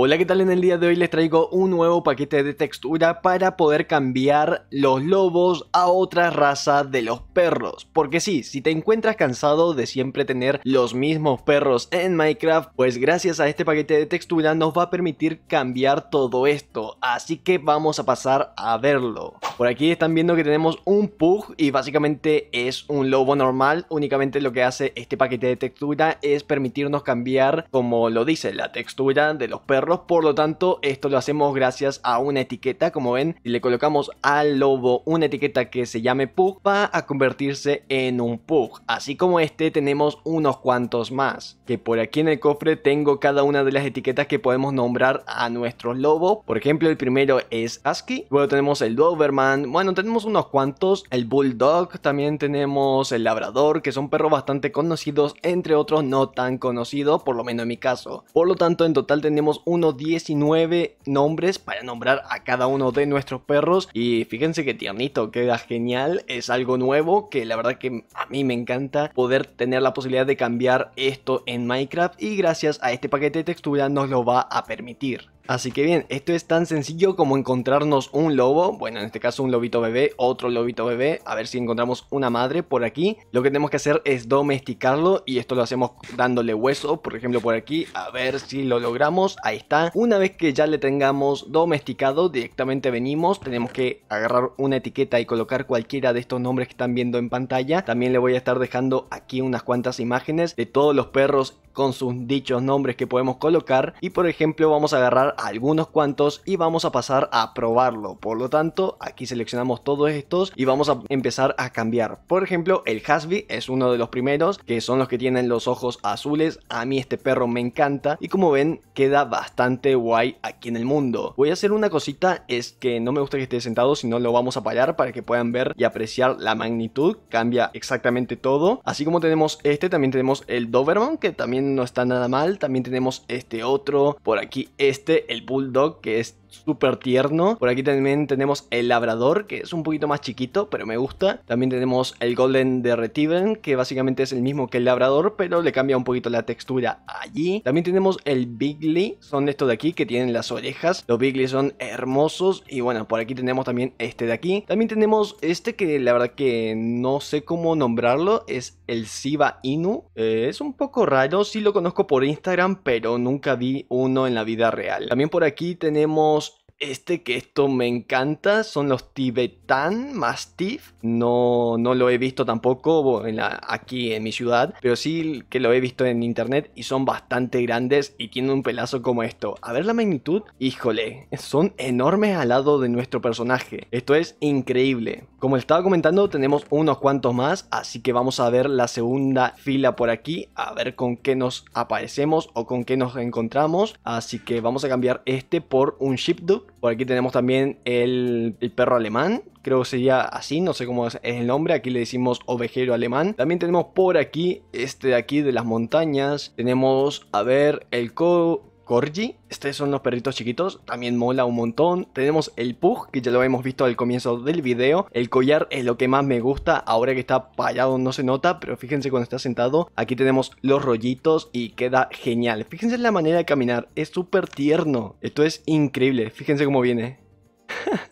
Hola, ¿qué tal? En el día de hoy les traigo un nuevo paquete de textura para poder cambiar los lobos a otra raza de los perros. Porque sí, si te encuentras cansado de siempre tener los mismos perros en Minecraft, pues gracias a este paquete de textura nos va a permitir cambiar todo esto. Así que vamos a pasar a verlo. Por aquí están viendo que tenemos un Pug y básicamente es un lobo normal. Únicamente lo que hace este paquete de textura es permitirnos cambiar, como lo dice, la textura de los perros. Por lo tanto, esto lo hacemos gracias a una etiqueta. Como ven, le colocamos al lobo una etiqueta que se llame Pug, va a convertirse en un Pug. Así como este, tenemos unos cuantos más. Que por aquí en el cofre tengo cada una de las etiquetas que podemos nombrar a nuestros Lobo Por ejemplo, el primero es ASCII. Luego tenemos el Doberman bueno, tenemos unos cuantos. El Bulldog, también tenemos el Labrador, que son perros bastante conocidos, entre otros no tan conocidos, por lo menos en mi caso. Por lo tanto, en total tenemos unos 19 nombres para nombrar a cada uno de nuestros perros. Y fíjense que tiernito, queda genial. Es algo nuevo que la verdad que a mí me encanta poder tener la posibilidad de cambiar esto en Minecraft. Y gracias a este paquete de textura nos lo va a permitir. Así que bien, esto es tan sencillo como encontrarnos un lobo, bueno en este caso un lobito bebé, otro lobito bebé, a ver si encontramos una madre por aquí. Lo que tenemos que hacer es domesticarlo y esto lo hacemos dándole hueso, por ejemplo por aquí, a ver si lo logramos, ahí está. Una vez que ya le tengamos domesticado, directamente venimos, tenemos que agarrar una etiqueta y colocar cualquiera de estos nombres que están viendo en pantalla. También le voy a estar dejando aquí unas cuantas imágenes de todos los perros con sus dichos nombres que podemos colocar y por ejemplo vamos a agarrar algunos cuantos y vamos a pasar a probarlo. Por lo tanto, aquí seleccionamos todos estos y vamos a empezar a cambiar. Por ejemplo, el Hasby es uno de los primeros, que son los que tienen los ojos azules. A mí este perro me encanta y como ven, queda bastante guay aquí en el mundo. Voy a hacer una cosita, es que no me gusta que esté sentado, sino lo vamos a parar para que puedan ver y apreciar la magnitud. Cambia exactamente todo. Así como tenemos este, también tenemos el Doberman, que también no está nada mal. También tenemos este otro, por aquí este el Bulldog, que es súper tierno. Por aquí también tenemos el labrador, que es un poquito más chiquito, pero me gusta. También tenemos el golden de Retiven, que básicamente es el mismo que el labrador, pero le cambia un poquito la textura allí. También tenemos el bigly, son estos de aquí que tienen las orejas. Los bigly son hermosos y bueno, por aquí tenemos también este de aquí. También tenemos este que la verdad que no sé cómo nombrarlo, es el Siba Inu. Eh, es un poco raro, sí lo conozco por Instagram, pero nunca vi uno en la vida real. También por aquí tenemos este que esto me encanta son los Tibetan Mastiff. No, no lo he visto tampoco aquí en mi ciudad, pero sí que lo he visto en internet y son bastante grandes y tienen un pelazo como esto. A ver la magnitud, híjole, son enormes al lado de nuestro personaje. Esto es increíble. Como estaba comentando, tenemos unos cuantos más, así que vamos a ver la segunda fila por aquí, a ver con qué nos aparecemos o con qué nos encontramos. Así que vamos a cambiar este por un shipduck. Por aquí tenemos también el, perro alemán, creo que sería así, no sé cómo es el nombre, aquí le decimos ovejero alemán. También tenemos por aquí este de aquí de las montañas, tenemos, a ver, el co Corgi. Estos son los perritos chiquitos, también mola un montón. Tenemos el Pug, que ya lo hemos visto al comienzo del video. El collar es lo que más me gusta, ahora que está payado no se nota, pero fíjense cuando está sentado. Aquí tenemos los rollitos y queda genial. Fíjense la manera de caminar, es súper tierno. Esto es increíble, fíjense cómo viene.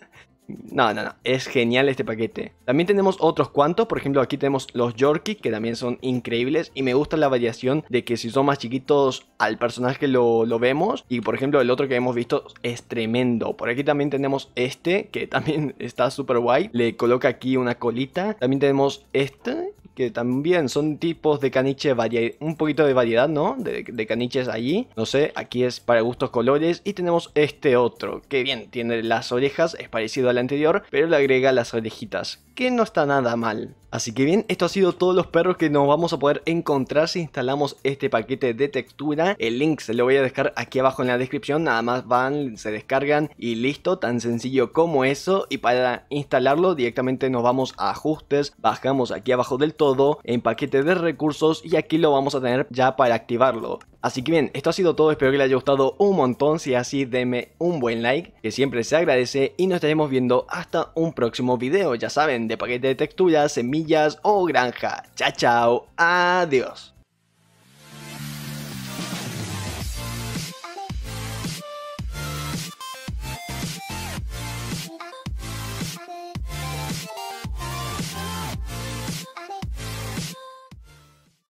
No, no, no. Es genial este paquete. También tenemos otros cuantos. Por ejemplo, aquí tenemos los Yorkies, que también son increíbles. Y me gusta la variación de que si son más chiquitos, al personaje lo, lo vemos. Y por ejemplo, el otro que hemos visto es tremendo. Por aquí también tenemos este, que también está súper guay. Le coloca aquí una colita. También tenemos este, que también son tipos de caniche, un poquito de variedad, ¿no? De, de, caniches allí, no sé, aquí es para gustos colores y tenemos este otro, que bien, tiene las orejas, es parecido al anterior, pero le agrega las orejitas, que no está nada mal. Así que bien, esto ha sido todos los perros que nos vamos a poder encontrar si instalamos este paquete de textura. El link se lo voy a dejar aquí abajo en la descripción, nada más van, se descargan y listo, tan sencillo como eso. Y para instalarlo directamente nos vamos a ajustes, bajamos aquí abajo del todo, en paquete de recursos y aquí lo vamos a tener ya para activarlo. Así que bien, esto ha sido todo, espero que les haya gustado un montón, si es así denme un buen like, que siempre se agradece y nos estaremos viendo hasta un próximo video, ya saben, de paquete de texturas, semillas o granja. Chao, chao, adiós.